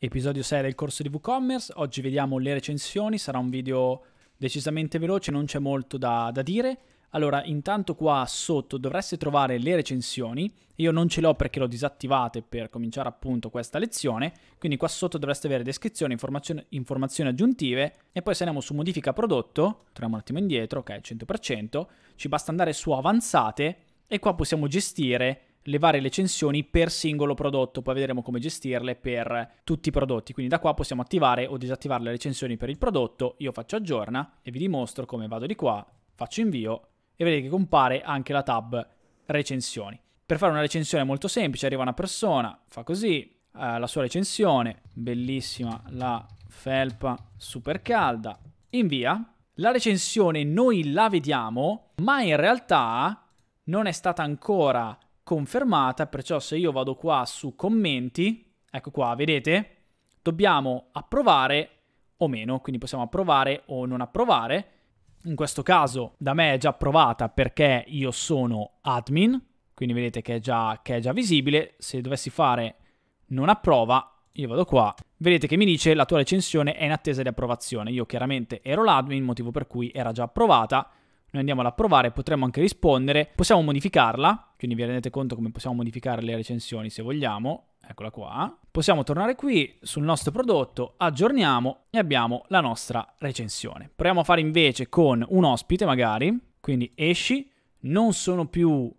Episodio 6 del corso di WooCommerce, oggi vediamo le recensioni, sarà un video decisamente veloce, non c'è molto da, da, dire. Allora, intanto qua sotto dovreste trovare le recensioni, io non ce l'ho perché l'ho disattivate per cominciare appunto questa lezione, quindi qua sotto dovreste avere descrizione, informazioni, informazioni aggiuntive e poi se andiamo su modifica prodotto, torniamo un attimo indietro, ok 100%, ci basta andare su avanzate e qua possiamo gestire le varie recensioni per singolo prodotto, poi vedremo come gestirle per tutti i prodotti. Quindi da qua possiamo attivare o disattivare le recensioni per il prodotto, io faccio aggiorna e vi dimostro come vado di qua, faccio invio e vedete che compare anche la tab recensioni. Per fare una recensione molto semplice, arriva una persona, fa così, eh, la sua recensione, bellissima la felpa super calda, invia. La recensione noi la vediamo, ma in realtà non è stata ancora confermata, perciò se io vado qua su commenti, ecco qua, vedete? Dobbiamo approvare o meno, quindi possiamo approvare o non approvare. In questo caso da me è già approvata perché io sono admin, quindi vedete che è già, che è già visibile. Se dovessi fare non approva, io vado qua, vedete che mi dice la tua recensione è in attesa di approvazione. Io chiaramente ero l'admin, motivo per cui era già approvata noi andiamo ad approvare, potremmo anche rispondere, possiamo modificarla, quindi vi rendete conto come possiamo modificare le recensioni se vogliamo, eccola qua. Possiamo tornare qui sul nostro prodotto, aggiorniamo e abbiamo la nostra recensione. Proviamo a fare invece con un ospite magari, quindi esci, non sono più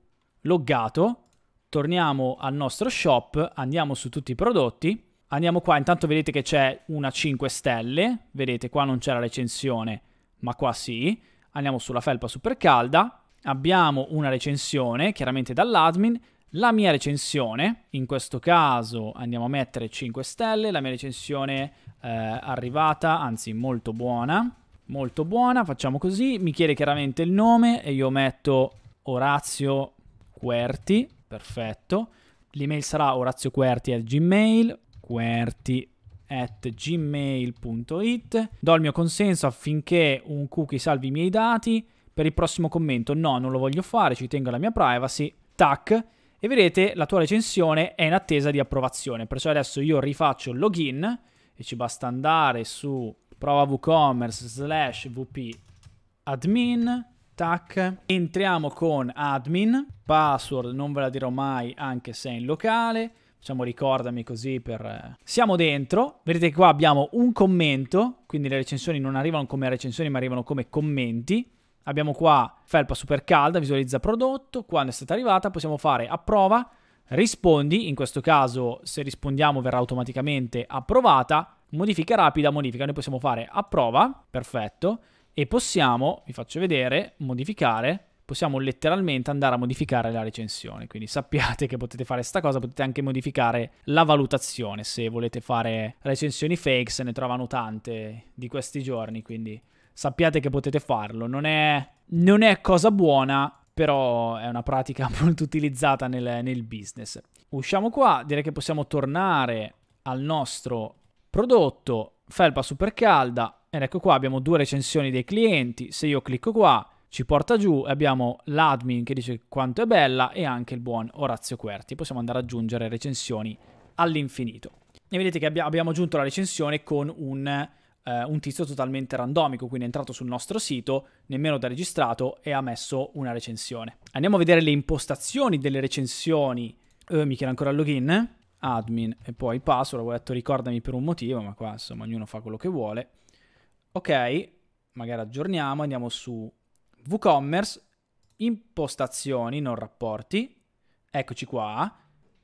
loggato, torniamo al nostro shop, andiamo su tutti i prodotti, andiamo qua, intanto vedete che c'è una 5 stelle, vedete qua non c'è la recensione, ma qua sì, Andiamo sulla felpa super calda, abbiamo una recensione, chiaramente dall'admin, la mia recensione, in questo caso andiamo a mettere 5 stelle, la mia recensione eh, arrivata, anzi molto buona, molto buona, facciamo così, mi chiede chiaramente il nome e io metto Orazio Querti, perfetto, l'email sarà orazioquerti.gmail, querti at gmail.it. Do il mio consenso affinché un cookie salvi i miei dati. Per il prossimo commento no, non lo voglio fare, ci tengo alla mia privacy. Tac. E vedete la tua recensione è in attesa di approvazione. Perciò adesso io rifaccio il login e ci basta andare su prova WooCommerce slash VP admin. Tac. Entriamo con admin, password non ve la dirò mai anche se è in locale diciamo ricordami così per... Eh, siamo dentro, vedete qua abbiamo un commento, quindi le recensioni non arrivano come recensioni ma arrivano come commenti. Abbiamo qua felpa super calda, visualizza prodotto, quando è stata arrivata possiamo fare approva, rispondi, in questo caso se rispondiamo verrà automaticamente approvata, modifica rapida, modifica, noi possiamo fare approva, perfetto, e possiamo, vi faccio vedere, modificare, possiamo letteralmente andare a modificare la recensione. Quindi sappiate che potete fare questa cosa, potete anche modificare la valutazione se volete fare recensioni fake, se ne trovano tante di questi giorni, quindi sappiate che potete farlo. Non è, non è cosa buona, però è una pratica molto utilizzata nel, nel business. Usciamo qua, direi che possiamo tornare al nostro prodotto, felpa super calda, ed ecco qua abbiamo due recensioni dei clienti, se io clicco qua ci porta giù, e abbiamo l'admin che dice quanto è bella e anche il buon Orazio Querti. Possiamo andare ad aggiungere recensioni all'infinito. E vedete che abbia, abbiamo aggiunto la recensione con un, eh, un, tizio totalmente randomico, quindi è entrato sul nostro sito, nemmeno da registrato, e ha messo una recensione. Andiamo a vedere le impostazioni delle recensioni. Eh, mi chiede ancora il login, admin e poi password, ho detto ricordami per un motivo, ma qua insomma ognuno fa quello che vuole. Ok, magari aggiorniamo, andiamo su WooCommerce, impostazioni, non rapporti, eccoci qua,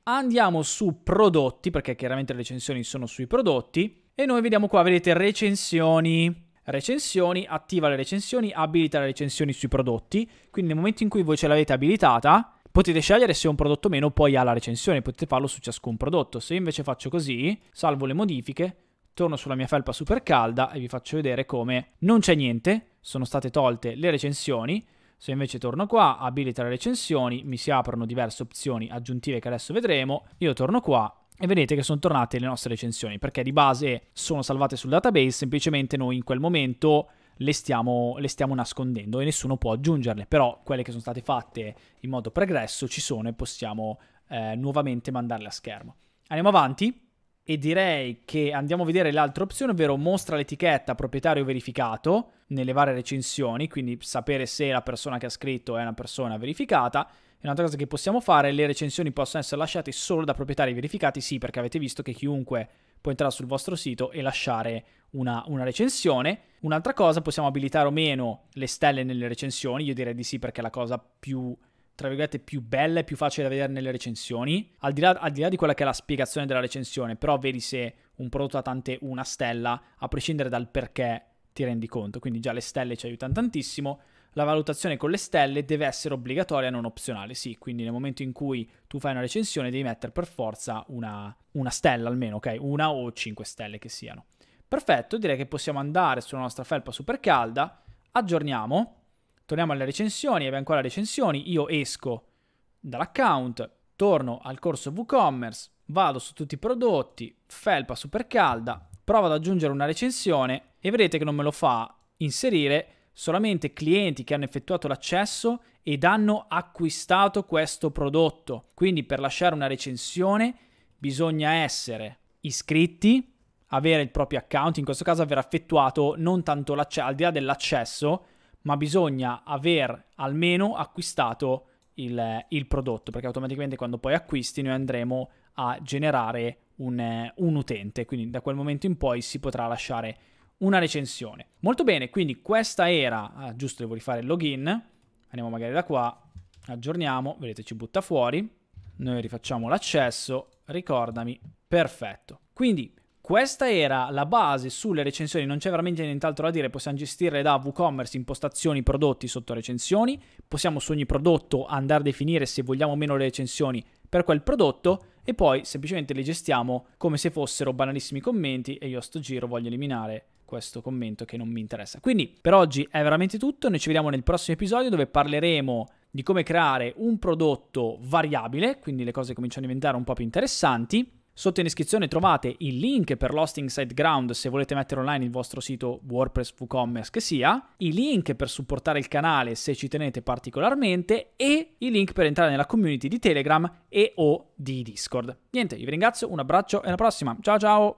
andiamo su prodotti, perché chiaramente le recensioni sono sui prodotti, e noi vediamo qua, vedete, recensioni, recensioni, attiva le recensioni, abilita le recensioni sui prodotti, quindi nel momento in cui voi ce l'avete abilitata, potete scegliere se un prodotto o meno poi ha la recensione, potete farlo su ciascun prodotto. Se invece faccio così, salvo le modifiche, torno sulla mia felpa super calda e vi faccio vedere come non c'è niente, sono state tolte le recensioni, se invece torno qua, abilita le recensioni, mi si aprono diverse opzioni aggiuntive che adesso vedremo, io torno qua e vedete che sono tornate le nostre recensioni, perché di base sono salvate sul database, semplicemente noi in quel momento le stiamo, le stiamo nascondendo e nessuno può aggiungerle, però quelle che sono state fatte in modo pregresso ci sono e possiamo eh, nuovamente mandarle a schermo. Andiamo avanti e direi che andiamo a vedere l'altra opzione, ovvero mostra l'etichetta proprietario verificato nelle varie recensioni, quindi sapere se la persona che ha scritto è una persona verificata. E un'altra cosa che possiamo fare, le recensioni possono essere lasciate solo da proprietari verificati, sì, perché avete visto che chiunque può entrare sul vostro sito e lasciare una, una recensione. Un'altra cosa, possiamo abilitare o meno le stelle nelle recensioni, io direi di sì perché è la cosa più tra virgolette, più bella e più facile da vedere nelle recensioni, al di, là, al di là di quella che è la spiegazione della recensione, però vedi se un prodotto ha tante una stella, a prescindere dal perché ti rendi conto, quindi già le stelle ci aiutano tantissimo, la valutazione con le stelle deve essere obbligatoria, non opzionale, sì, quindi nel momento in cui tu fai una recensione devi mettere per forza una, una stella almeno, ok? Una o cinque stelle che siano. Perfetto, direi che possiamo andare sulla nostra felpa super calda, aggiorniamo Torniamo alle recensioni, abbiamo ancora recensioni, io esco dall'account, torno al corso WooCommerce, vado su tutti i prodotti, felpa super calda, provo ad aggiungere una recensione e vedete che non me lo fa inserire solamente clienti che hanno effettuato l'accesso ed hanno acquistato questo prodotto. Quindi per lasciare una recensione bisogna essere iscritti, avere il proprio account, in questo caso aver effettuato non tanto l'accesso, al di là dell'accesso, ma bisogna aver almeno acquistato il, il prodotto, perché automaticamente quando poi acquisti noi andremo a generare un, un utente, quindi da quel momento in poi si potrà lasciare una recensione. Molto bene, quindi questa era, ah, giusto devo rifare il login, andiamo magari da qua, aggiorniamo, vedete ci butta fuori, noi rifacciamo l'accesso, ricordami, perfetto. Quindi questa era la base sulle recensioni, non c'è veramente nient'altro da dire, possiamo gestirle da WooCommerce, impostazioni, prodotti sotto recensioni, possiamo su ogni prodotto andare a definire se vogliamo o meno le recensioni per quel prodotto e poi semplicemente le gestiamo come se fossero banalissimi commenti e io a sto giro voglio eliminare questo commento che non mi interessa. Quindi per oggi è veramente tutto, noi ci vediamo nel prossimo episodio dove parleremo di come creare un prodotto variabile, quindi le cose cominciano a diventare un po' più interessanti Sotto in descrizione trovate il link per l'hosting SiteGround se volete mettere online il vostro sito WordPress, WooCommerce che sia, i link per supportare il canale se ci tenete particolarmente e i link per entrare nella community di Telegram e o di Discord. Niente, io vi ringrazio, un abbraccio e alla prossima. Ciao ciao!